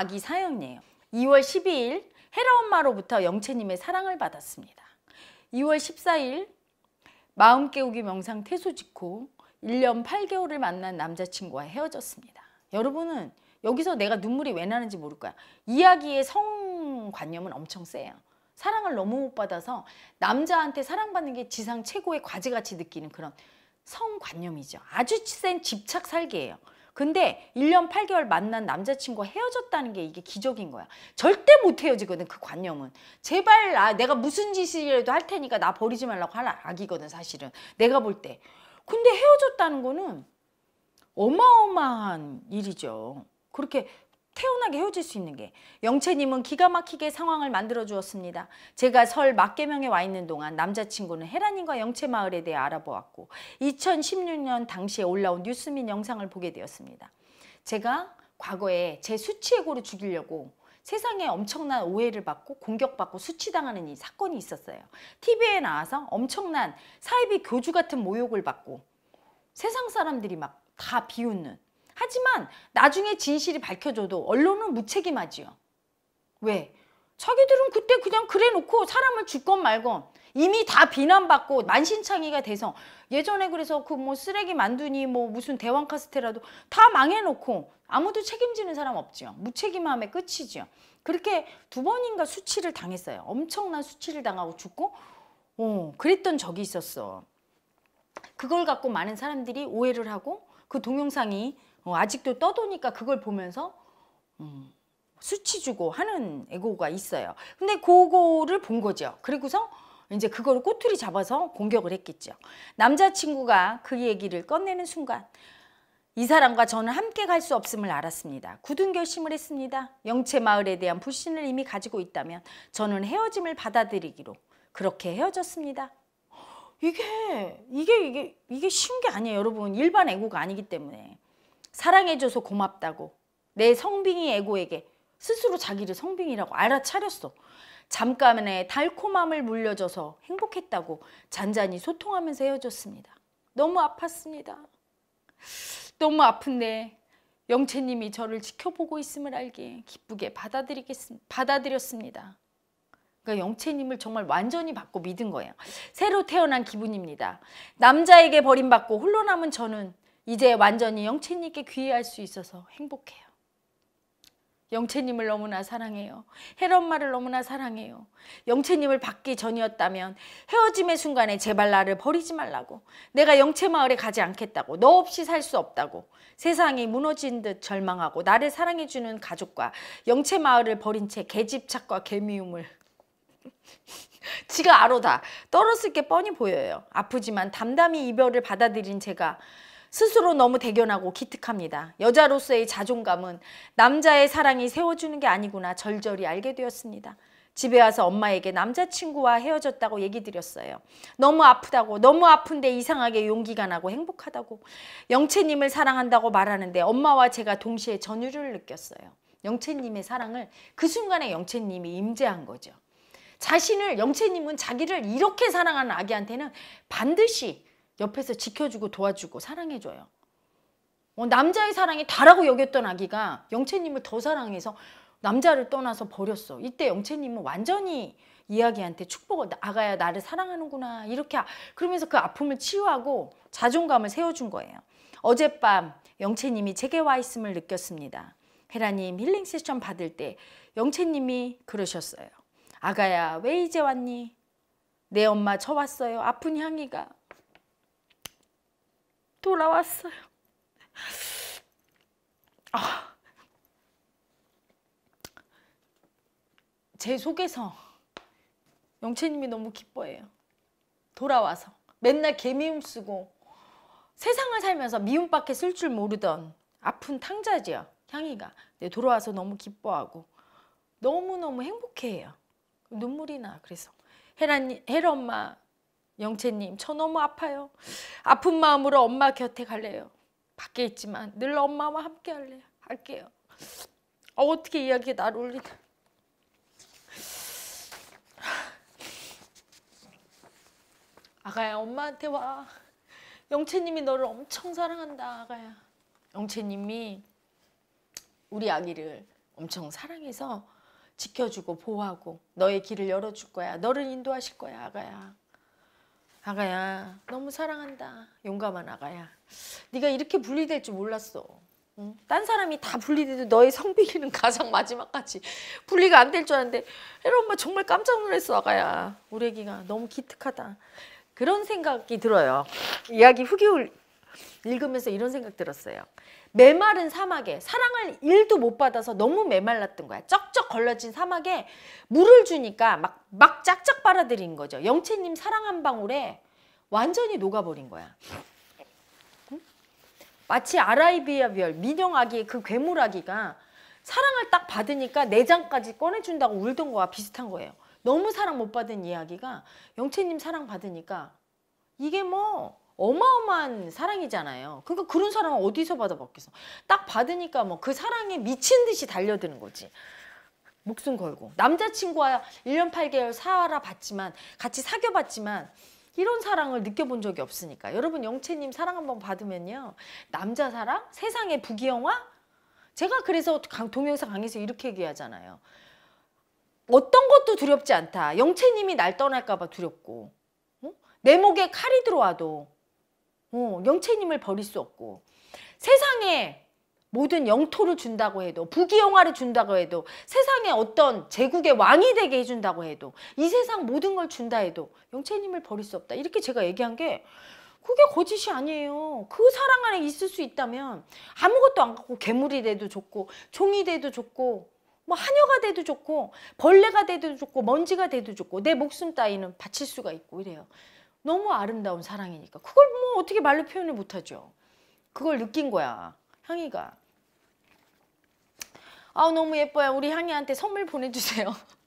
아기 사연이에요. 2월 12일 헤라 엄마로부터 영채님의 사랑을 받았습니다. 2월 14일 마음 깨우기 명상 퇴소 직후 1년 8개월을 만난 남자친구와 헤어졌습니다. 여러분은 여기서 내가 눈물이 왜 나는지 모를 거야. 이야기의 성관념은 엄청 세요. 사랑을 너무 못 받아서 남자한테 사랑받는 게 지상 최고의 과제같이 느끼는 그런 성관념이죠. 아주 센 집착 살기예요. 근데 1년 8개월 만난 남자친구와 헤어졌다는 게 이게 기적인 거야. 절대 못 헤어지거든, 그 관념은. 제발 아, 내가 무슨 짓이라도 할 테니까 나 버리지 말라고 하할 악이거든, 사실은. 내가 볼 때. 근데 헤어졌다는 거는 어마어마한 일이죠. 그렇게 태연하게 헤어질 수 있는 게 영채님은 기가 막히게 상황을 만들어 주었습니다. 제가 설 막개명에 와 있는 동안 남자친구는 해란님과 영채마을에 대해 알아보았고 2016년 당시에 올라온 뉴스민 영상을 보게 되었습니다. 제가 과거에 제 수치해고를 죽이려고 세상에 엄청난 오해를 받고 공격받고 수치당하는 이 사건이 있었어요. TV에 나와서 엄청난 사이비 교주 같은 모욕을 받고 세상 사람들이 막 다 비웃는 하지만 나중에 진실이 밝혀져도 언론은 무책임하지요. 왜? 자기들은 그때 그냥 그래놓고 사람을 죽건 말건 이미 다 비난받고 만신창이가 돼서 예전에 그래서 그 뭐 쓰레기 만두니 뭐 무슨 대왕 카스테라도 다 망해놓고 아무도 책임지는 사람 없지요. 무책임함의 끝이지요. 그렇게 두 번인가 수치를 당했어요. 엄청난 수치를 당하고 죽고 어, 그랬던 적이 있었어. 그걸 갖고 많은 사람들이 오해를 하고 그 동영상이 어, 아직도 떠도니까 그걸 보면서 음, 수치 주고 하는 에고가 있어요. 근데 그거를 본 거죠. 그리고서 이제 그걸 꼬투리 잡아서 공격을 했겠죠. 남자친구가 그 얘기를 꺼내는 순간 이 사람과 저는 함께 갈 수 없음을 알았습니다. 굳은 결심을 했습니다. 영채 마을에 대한 불신을 이미 가지고 있다면 저는 헤어짐을 받아들이기로 그렇게 헤어졌습니다. 이게 이게 이게 이게 쉬운 게 아니에요, 여러분. 일반 애고가 아니기 때문에. 사랑해줘서 고맙다고 내 성빙이 에고에게 스스로 자기를 성빙이라고 알아차렸어. 잠깐의 달콤함을 물려줘서 행복했다고 잔잔히 소통하면서 헤어졌습니다. 너무 아팠습니다. 너무 아픈데 영채님이 저를 지켜보고 있음을 알기에 기쁘게 받아들이겠, 받아들였습니다. 그러니까 영채님을 정말 완전히 받고 믿은 거예요. 새로 태어난 기분입니다. 남자에게 버림받고 홀로 남은 저는 이제 완전히 영채님께 귀의할 수 있어서 행복해요. 영채님을 너무나 사랑해요. 헤엄마를 너무나 사랑해요. 영채님을 받기 전이었다면 헤어짐의 순간에 제발 나를 버리지 말라고 내가 영채 마을에 가지 않겠다고 너 없이 살 수 없다고 세상이 무너진 듯 절망하고 나를 사랑해주는 가족과 영채 마을을 버린 채 개집착과 개미움을 지가 아로다 떨었을 게 뻔히 보여요. 아프지만 담담히 이별을 받아들인 제가 스스로 너무 대견하고 기특합니다. 여자로서의 자존감은 남자의 사랑이 세워주는 게 아니구나 절절히 알게 되었습니다. 집에 와서 엄마에게 남자친구와 헤어졌다고 얘기 드렸어요. 너무 아프다고 너무 아픈데 이상하게 용기가 나고 행복하다고 영채님을 사랑한다고 말하는데 엄마와 제가 동시에 전율을 느꼈어요. 영채님의 사랑을 그 순간에 영채님이 임재한 거죠. 자신을 영채님은 자기를 이렇게 사랑하는 아기한테는 반드시 옆에서 지켜주고 도와주고 사랑해줘요. 어, 남자의 사랑이 다라고 여겼던 아기가 영채님을 더 사랑해서 남자를 떠나서 버렸어. 이때 영채님은 완전히 이야기한테 축복을 아가야 나를 사랑하는구나 이렇게 아, 그러면서 그 아픔을 치유하고 자존감을 세워준 거예요. 어젯밤 영채님이 제게 와 있음을 느꼈습니다. 헤라님 힐링 세션 받을 때 영채님이 그러셨어요. 아가야 왜 이제 왔니? 내 엄마 저 왔어요. 아픈 향이가 돌아왔어요. 아, 제 속에서 영채님이 너무 기뻐해요. 돌아와서 맨날 개미움 쓰고 세상을 살면서 미움밖에 쓸 줄 모르던 아픈 탕자지요. 향이가 네, 돌아와서 너무 기뻐하고 너무너무 행복해요. 눈물이 나. 그래서 헤라 엄마 영채님 저 너무 아파요. 아픈 마음으로 엄마 곁에 갈래요. 밖에 있지만 늘 엄마와 함께 할래요. 할게요. 어, 어떻게 이야기에 날 올리나. 아가야 엄마한테 와. 영채님이 너를 엄청 사랑한다 아가야. 영채님이 우리 아기를 엄청 사랑해서 지켜주고 보호하고 너의 길을 열어줄 거야. 너를 인도하실 거야 아가야. 아가야 너무 사랑한다 용감한 아가야 네가 이렇게 분리될 줄 몰랐어 응? 딴 사람이 다 분리돼도 너의 성비기는 가장 마지막까지 분리가 안 될 줄 알았는데 헤라 엄마 정말 깜짝 놀랐어 아가야 우리 애기가 너무 기특하다 그런 생각이 들어요 이야기 후기 읽으면서 이런 생각 들었어요 메마른 사막에 사랑을 일도못 받아서 너무 메말랐던 거야. 쩍쩍 걸러진 사막에 물을 주니까 막, 막 짝짝 빨아들인 거죠. 영채님 사랑 한 방울에 완전히 녹아버린 거야. 응? 마치 아라이비아별 민영아기의 그 괴물아기가 사랑을 딱 받으니까 내장까지 꺼내준다고 울던 거와 비슷한 거예요. 너무 사랑 못 받은 이야기가 영채님 사랑 받으니까 이게 뭐 어마어마한 사랑이잖아요. 그러니까 그런 사랑을 어디서 받아봤겠어. 딱 받으니까 뭐 그 사랑에 미친 듯이 달려드는 거지. 목숨 걸고. 남자친구와 1년 8개월 살아봤지만 같이 사귀어봤지만 이런 사랑을 느껴본 적이 없으니까. 여러분 영채님 사랑 한번 받으면요. 남자 사랑? 세상의 부귀영화? 제가 그래서 동영상 강의에서 이렇게 얘기하잖아요. 어떤 것도 두렵지 않다. 영채님이 날 떠날까 봐 두렵고 내 목에 칼이 들어와도 어, 영체님을 버릴 수 없고 세상에 모든 영토를 준다고 해도 부귀영화를 준다고 해도 세상에 어떤 제국의 왕이 되게 해준다고 해도 이 세상 모든 걸 준다 해도 영체님을 버릴 수 없다 이렇게 제가 얘기한 게 그게 거짓이 아니에요. 그 사랑 안에 있을 수 있다면 아무것도 안 갖고 괴물이 돼도 좋고 종이 돼도 좋고 뭐 하녀가 돼도 좋고 벌레가 돼도 좋고 먼지가 돼도 좋고 내 목숨 따위는 바칠 수가 있고 이래요. 너무 아름다운 사랑이니까 그걸 뭐 어떻게 말로 표현을 못하죠. 그걸 느낀 거야 향이가. 아 너무 예뻐요. 우리 향이한테 선물 보내주세요.